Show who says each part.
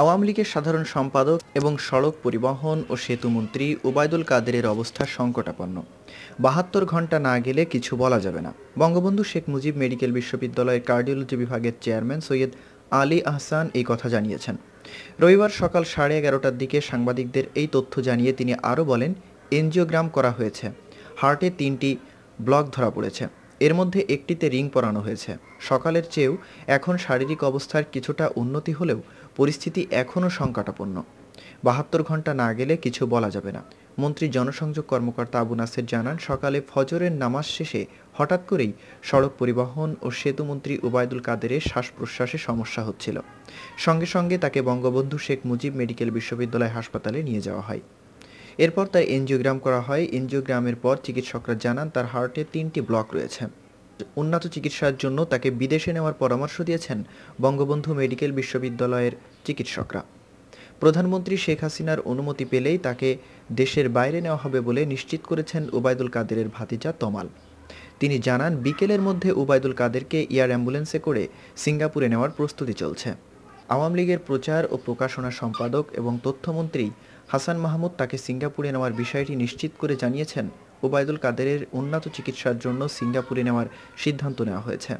Speaker 1: আওয়ামী লীগের সাধারণ সম্পাদক এবং সড়ক পরিবহন ও সেতু মন্ত্রী ওবায়দুল কাদেরের অবস্থা সংকটাপন্ন বাহাত্তর ঘন্টা না গেলে কিছু বলা যাবে না বঙ্গবন্ধু শেখ মুজিব মেডিকেল বিশ্ববিদ্যালয়ের কার্ডিওলজি বিভাগের চেয়ারম্যান সৈয়দ আলী আহসান এই কথা জানিয়েছেন রবিবার সকাল সাড়ে এগারোটার দিকে সাংবাদিকদের এই তথ্য জানিয়ে তিনি আরও বলেন এনজিওগ্রাম করা হয়েছে হার্টে তিনটি ব্লক ধরা পড়েছে এর মধ্যে একটিতে রিং পরানো হয়েছে সকালের চেয়েও এখন শারীরিক অবস্থার কিছুটা উন্নতি হলেও পরিস্থিতি এখনও সংকটাপন্ন বাহাত্তর ঘন্টা না গেলে কিছু বলা যাবে না মন্ত্রী জনসংযোগ কর্মকর্তা আবু নাসের জানান সকালে ফজরের নামাজ শেষে হঠাৎ করেই সড়ক পরিবহন ও সেতু মন্ত্রী ওবায়দুল কাদেরের শ্বাস প্রশ্বাসে সমস্যা হচ্ছিল সঙ্গে সঙ্গে তাকে বঙ্গবন্ধু শেখ মুজিব মেডিকেল বিশ্ববিদ্যালয় হাসপাতালে নিয়ে যাওয়া হয় এরপর তার এনজিওগ্রাম করা হয় এনজিওগ্রামের পর চিকিৎসকরা জানান তার হার্টে তিনটি ব্লক রয়েছে উন্নত চিকিৎসার জন্য তাকে বিদেশে নেওয়ার পরামর্শ দিয়েছেন বঙ্গবন্ধু মেডিকেল বিশ্ববিদ্যালয়ের চিকিৎসকরা প্রধানমন্ত্রী শেখ হাসিনার অনুমতি পেলেই তাকে দেশের বাইরে নেওয়া হবে বলে নিশ্চিত করেছেন ওবায়দুল কাদেরের ভাতিজা তমাল তিনি জানান বিকেলের মধ্যে ওবায়দুল কাদেরকে এয়ার অ্যাম্বুলেন্সে করে সিঙ্গাপুরে নেওয়ার প্রস্তুতি চলছে আওয়ামী লীগের প্রচার ও প্রকাশনা সম্পাদক এবং তথ্যমন্ত্রী হাসান মাহমুদ তাকে সিঙ্গাপুরে নেওয়ার বিষয়টি নিশ্চিত করে জানিয়েছেন ওবায়দুল কাদেরের উন্নত চিকিৎসার জন্য সিঙ্গাপুরে নেওয়ার সিদ্ধান্ত নেওয়া হয়েছে